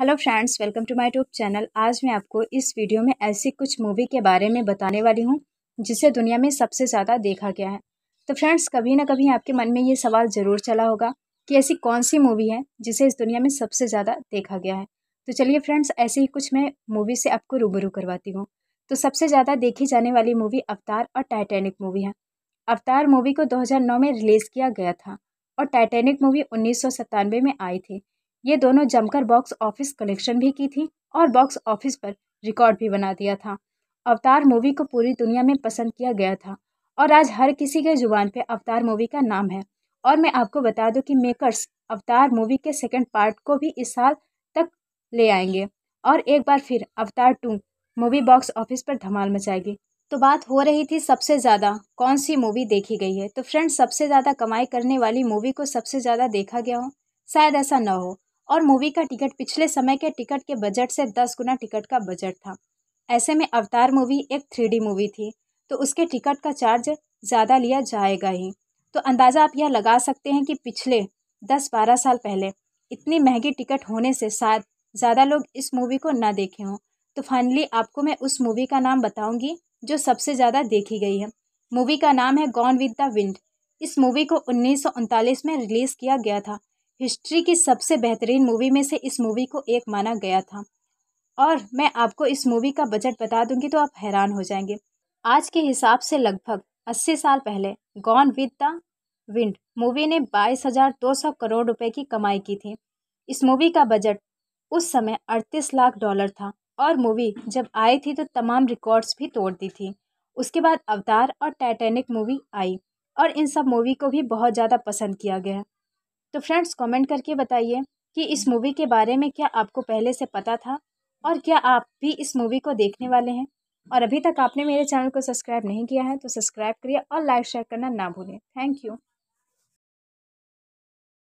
hello friends welcome to my tube channel आज मैं आपको इस वीडियो में ऐसी कुछ मूवी के बारे में बताने वाली हूँ जिसे दुनिया में सबसे ज़्यादा देखा गया है तो फ्रेंड्स कभी ना कभी आपके मन में ये सवाल ज़रूर चला होगा कि ऐसी कौन सी मूवी है जिसे इस दुनिया में सबसे ज़्यादा देखा गया है तो चलिए फ्रेंड्स ऐसी ही कुछ मैं मूवी से आपको रूबरू करवाती हूँ तो सबसे ज़्यादा देखी जाने वाली मूवी अवतार और टाइटेनिक मूवी है अवतार मूवी को दो में रिलीज़ किया गया था और टाइटेनिक मूवी उन्नीस में आई थी ये दोनों जमकर बॉक्स ऑफिस कलेक्शन भी की थी और बॉक्स ऑफिस पर रिकॉर्ड भी बना दिया था अवतार मूवी को पूरी दुनिया में पसंद किया गया था और आज हर किसी के जुबान पे अवतार मूवी का नाम है और मैं आपको बता दूं कि मेकर्स अवतार मूवी के सेकंड पार्ट को भी इस साल तक ले आएंगे और एक बार फिर Avatar two movie box office पर धमाल मचाएगी तो बात हो रही थी सबसे ज़्यादा कौन सी मूवी देखी गई है तो फ्रेंड्स सबसे ज़्यादा कमाई करने वाली मूवी को सबसे ज़्यादा देखा गया हो शायद ऐसा ना हो और मूवी का टिकट पिछले समय के टिकट के बजट से दस गुना टिकट का बजट था ऐसे में अवतार मूवी एक थ्री मूवी थी तो उसके टिकट का चार्ज ज़्यादा लिया जाएगा ही तो अंदाज़ा आप यह लगा सकते हैं कि पिछले दस बारह साल पहले इतनी महंगी टिकट होने से शायद ज़्यादा लोग इस मूवी को ना देखे हों तो फाइनली आपको मैं उस मूवी का नाम बताऊंगी जो सबसे ज़्यादा देखी गई है मूवी का नाम है गॉन विद द विंड इस मूवी को उन्नीस में रिलीज़ किया गया था हिस्ट्री की सबसे बेहतरीन मूवी में से इस मूवी को एक माना गया था और मैं आपको इस मूवी का बजट बता दूंगी तो आप हैरान हो जाएंगे आज के हिसाब से लगभग 80 साल पहले Gone with the Wind movie ने 22,200 करोड़ रुपए की कमाई की थी इस मूवी का बजट उस समय 38 लाख डॉलर था और मूवी जब आई थी तो तमाम रिकॉर्ड्स भी तोड़ दी थी उसके बाद अवतार और टाइटैनिक मूवी आई और इन सब मूवी को भी बहुत ज़्यादा पसंद किया गया तो फ्रेंड्स कमेंट करके बताइए कि इस मूवी के बारे में क्या आपको पहले से पता था और क्या आप भी इस मूवी को देखने वाले हैं और अभी तक आपने मेरे चैनल को सब्सक्राइब नहीं किया है तो सब्सक्राइब करिए और लाइक शेयर करना ना भूलें थैंक यू